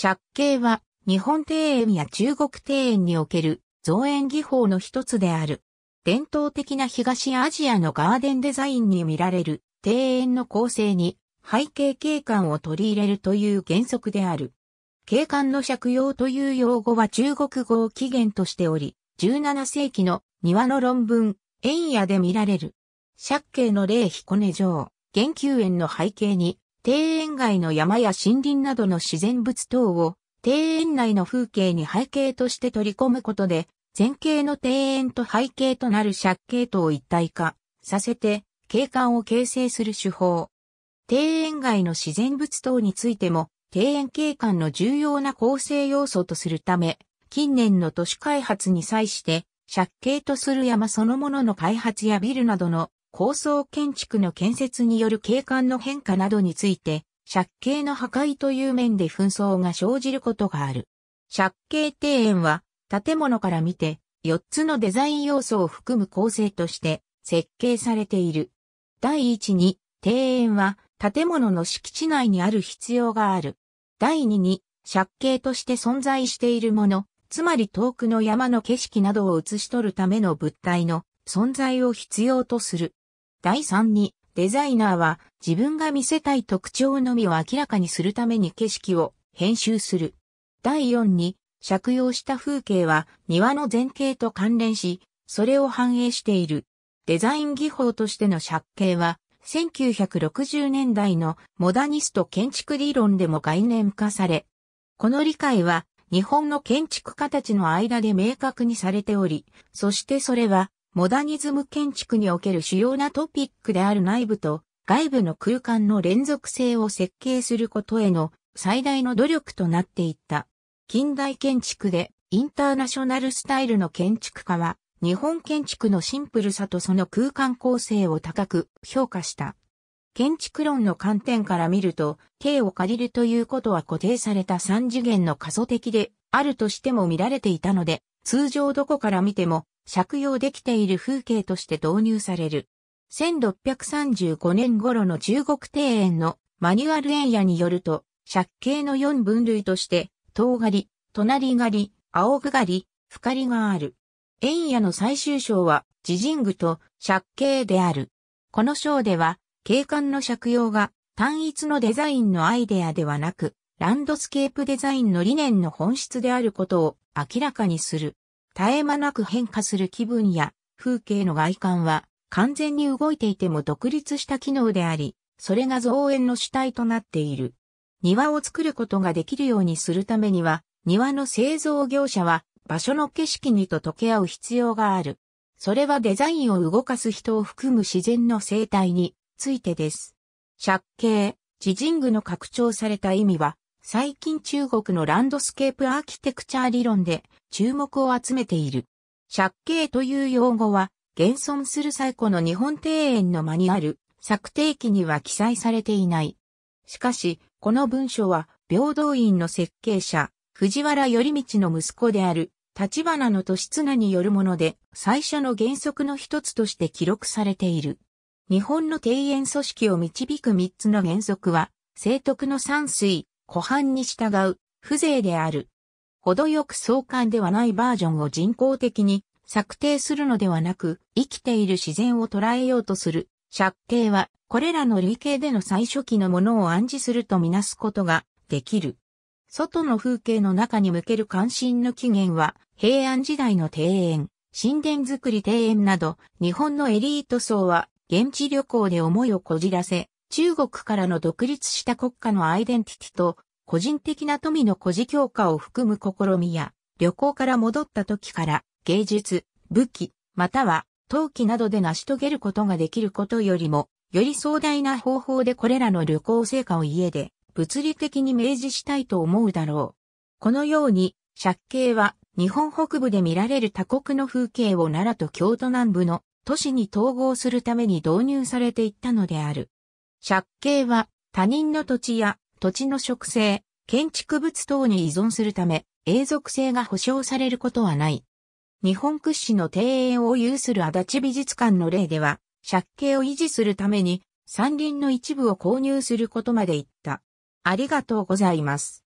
借景は日本庭園や中国庭園における造園技法の一つである。伝統的な東アジアのガーデンデザインに見られる庭園の構成に背景景観を取り入れるという原則である。景観の借用という用語は中国語を起源としており、17世紀の庭の論文、円屋で見られる。借景の例彦根城、研究園の背景に庭園外の山や森林などの自然物等を庭園内の風景に背景として取り込むことで、前景の庭園と背景となる借景とを一体化させて景観を形成する手法。庭園外の自然物等についても庭園景観の重要な構成要素とするため、近年の都市開発に際して借景とする山そのものの開発やビルなどの高層建築の建設による景観の変化などについて、借景の破壊という面で紛争が生じることがある。借景庭園は、建物から見て、4つのデザイン要素を含む構成として設計されている。第1に、庭園は建物の敷地内にある必要がある。第2に、借景として存在しているもの、つまり遠くの山の景色などを写し取るための物体の存在を必要とする。第3に、デザイナーは自分が見せたい特徴のみを明らかにするために景色を編集する。第4に、借用した風景は庭の前景と関連し、それを反映している。デザイン技法としての借景は、1960年代のモダニスト建築理論でも概念化され、この理解は日本の建築家たちの間で明確にされており、そしてそれはモダニズム建築における主要なトピックである内部と外部の空間の連続性を設計することへの最大の努力となっていった。近代建築でインターナショナルスタイルの建築家は日本建築のシンプルさとその空間構成を高く評価した。建築論の観点から見ると、K を借りるということは固定された三次元の仮想的であるとしても見られていたので、通常どこから見ても借用できている風景として導入される。1635年頃の中国庭園のマニュアル園野によると、借景の4分類として、唐狩り、隣狩り、青具狩り、深狩りがある。円野の最終章は、自陣具と借景である。この章では、景観の借用が単一のデザインのアイデアではなく、ランドスケープデザインの理念の本質であることを明らかにする。絶え間なく変化する気分や風景の外観は完全に動いていても独立した機能であり、それが造園の主体となっている。庭を作ることができるようにするためには、庭の製造業者は場所の景色にと溶け合う必要がある。それはデザインを動かす人を含む自然の生態についてです。借景、自人具の拡張された意味は、最近中国のランドスケープアーキテクチャー理論で注目を集めている。借景という用語は、現存する最古の日本庭園の間にある策定記には記載されていない。しかし、この文書は、平等院の設計者、藤原頼道の息子である、立花の市綱によるもので、最初の原則の一つとして記録されている。日本の庭園組織を導く三つの原則は、聖徳の山水、湖畔に従う、風情である。程よく相関ではないバージョンを人工的に策定するのではなく、生きている自然を捉えようとする。借景は、これらの類型での最初期のものを暗示するとみなすことができる。外の風景の中に向ける関心の起源は、平安時代の庭園、神殿作り庭園など、日本のエリート層は、現地旅行で思いをこじらせ、中国からの独立した国家のアイデンティティと、個人的な富の誇事強化を含む試みや、旅行から戻った時から、芸術、武器、または、陶器などで成し遂げることができることよりも、より壮大な方法でこれらの旅行成果を家で、物理的に明示したいと思うだろう。このように、借景は、日本北部で見られる他国の風景を奈良と京都南部の都市に統合するために導入されていったのである。借景は他人の土地や土地の植生、建築物等に依存するため、永続性が保障されることはない。日本屈指の庭園を有する足立美術館の例では、借景を維持するために山林の一部を購入することまでいった。ありがとうございます。